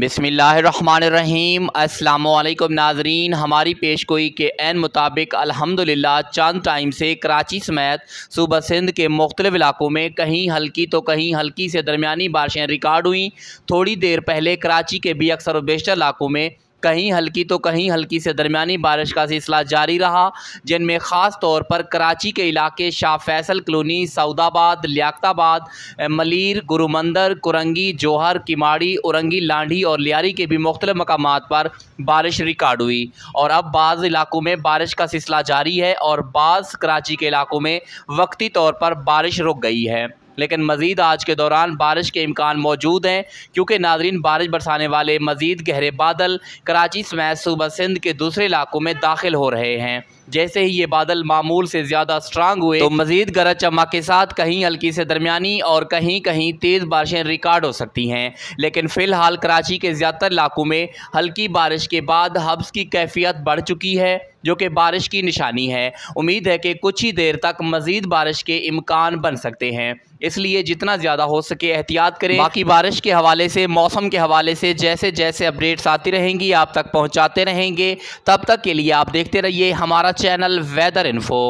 बिसमीम् अल्लाम नाजरीन हमारी पेश गोई के एन मुताबिक अल्हम्दुलिल्लाह चंद टाइम से कराची समेत सूबा सिंध के मुख्तलिफ़ इलाकों में कहीं हल्की तो कहीं हल्की से दरमिया बारिशें रिकॉर्ड हुई थोड़ी देर पहले कराची के भी अक्सर व बेशतर इलाकों में कहीं हल्की तो कहीं हल्की से दरमियानी बारिश का सिलसिला जारी रहा जिनमें ख़ास तौर पर कराची के इलाके शाह फैसल कलोनी सऊदाबाद लियाताबाद मलिर गुरुमंदर कुरंगी जोहर किमाड़ी औरंगी लांढी और लियारी के भी मुख्तल मकाम पर बारिश रिकॉर्ड हुई और अब बाज़ इलाकों में बारिश का सिलसिला जारी है और बाज़ कराची के इलाकों में वक्ती तौर पर बारिश रुक गई है लेकिन मज़ीद आज के दौरान बारिश के इम्कान मौजूद हैं क्योंकि नाजरीन बारिश बरसाने वाले मज़ीद गहरे बादल कराची समेत सूबा सिंध के दूसरे इलाकों में दाखिल हो रहे हैं जैसे ही ये बादल मामूल से ज़्यादा स्ट्रांग हुए तो मज़ीद गरज चमक के साथ कहीं हल्की से दरमियानी और कहीं कहीं तेज़ बारिशें रिकॉर्ड हो सकती हैं लेकिन फ़िलहाल कराची के ज़्यादातर इलाकों में हल्की बारिश के बाद हब्स की कैफियत बढ़ चुकी है जो कि बारिश की निशानी है उम्मीद है कि कुछ ही देर तक मज़ीद बारिश के इम्कान बन सकते हैं इसलिए जितना ज़्यादा हो सके एहतियात करें बाकी बारिश के हवाले से मौसम के हवाले से जैसे जैसे अपडेट्स आती रहेंगी आप तक पहुँचाते रहेंगे तब तक के लिए आप देखते रहिए हमारा चैनल वेदर इन्फो